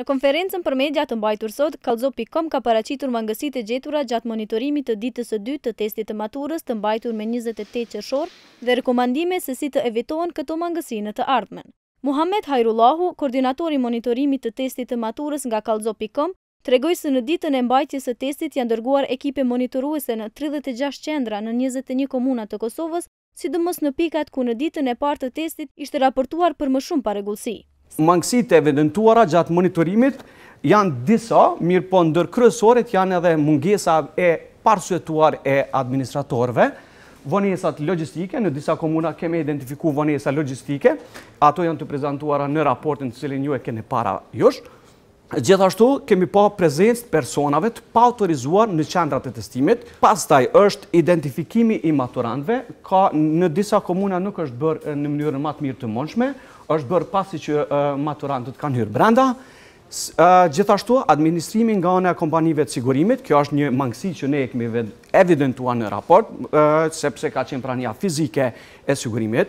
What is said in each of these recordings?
Në konferencën për media të mbajtur sot, kalzo.com ka paracitur mangësit e gjetura gjatë monitorimit të ditës e dy të testit të maturës të mbajtur me 28 qërshor dhe rekomandime se si të evitohen këto mangësinë të ardhmen. Muhammed Hajrullahu, koordinatori monitorimit të testit të maturës nga kalzo.com, tregoj se në ditën e mbajtjes e testit janë dërguar ekipe monitoruese në 36 qendra në 21 komunat të Kosovës, sidomos në pikat ku në ditën e partë të testit ishte raportuar për më shumë paregullësi. Mangësit e vendentuara gjatë monitorimit janë disa, mirë po ndër kryesoret janë edhe mungesa e parsuetuar e administratorve, vonesat logistike, në disa komuna keme identifiku vonesa logistike, ato janë të prezentuara në raportin të cilin ju e kene para jush, Gjithashtu kemi pa prezencë personave të pautorizuar në qendrat e testimit. Pastaj është identifikimi i maturantëve, ka në disa komuna nuk është bërë në mënyrë matë mirë të mundshme, është bërë pasi që maturantët kanë hyrë brenda. Gjithashtu administrimi nga ana e kompanive të sigurimit, kjo është një mangësi që ne e kemi vënë evidentuar në raport, sepse ka qenë prania fizike e sigurimit.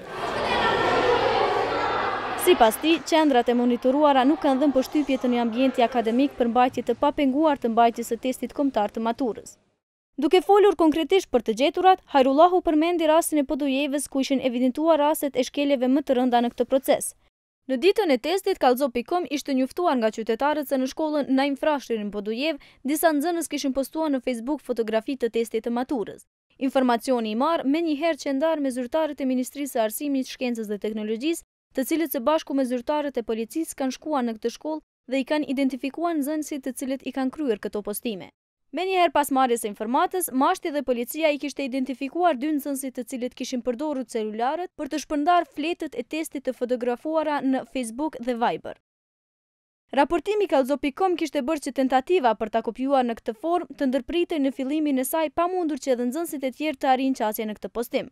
Si pas ti, qendrat e monitoruara nuk kanë dhëmë shtypje të një ambienti akademik për mbajtje të papenguar të mbajtjes së testit komtar të maturës. Duke folur konkretisht për të gjeturat, Hajrullahu përmendi rastin e pëdujeves ku ishin evidentuar raset e shkeljeve më të rënda në këtë proces. Në ditën e testit, kalzo.com ishte njuftuar nga qytetarët se në shkollën na infrashtrin pëdujev, disa nëzënës kishin postuar në Facebook fotografi të testit të maturës. Informacioni i marë me një herë që ndarë me zyrtarët e Ministrisë Arsimit, Shkencës dhe Teknologjisë të cilët se bashku me zyrtarët e policisë kanë shkua në këtë shkollë dhe i kanë identifikuan zënësit të cilët i kanë kryer këto postime. Me njëherë pas marjes e informatës, mashti dhe policia i kishte identifikuar dy nëzënsit të cilët kishin përdoru celularët për të shpëndar fletët e testit të fotografuara në Facebook dhe Viber. Raportimi kalzo.com kishte bërë që tentativa për ta kopjuar në këtë form të ndërpritej në filimin e saj pa mundur që edhe nëzënsit e tjerë të arin qasje në këtë postim.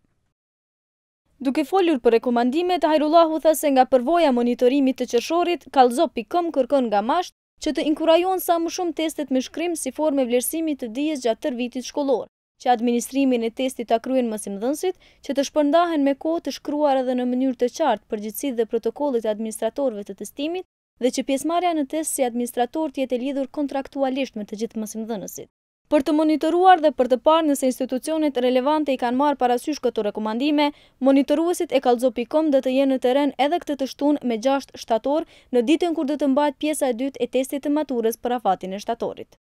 Duke foljur për rekomandimet, Hajrullahu tha se nga përvoja monitorimit të qërshorit, kalzo.com kërkon nga masht që të inkurajon sa më shumë testet me shkrim si form e vlerësimit të dijes gjatë tër vitit shkolor, që administrimin e testit të kryen mësim dhënsit, që të shpërndahen me kohë të shkruar edhe në mënyrë të qartë për gjithësit dhe protokollit e administratorve të testimit, dhe që pjesmarja në test si administrator të jetë e lidhur kontraktualisht me të gjithë mësim dhënësit. Për të monitoruar dhe për të parë nëse institucionet relevante i kanë marë parasysh këto rekomandime, monitoruasit e kalzo.com dhe të jenë në teren edhe këtë të shtun me 6 shtator në ditën kur dhe të mbajt pjesa e dytë e testit të maturës për afatin e shtatorit.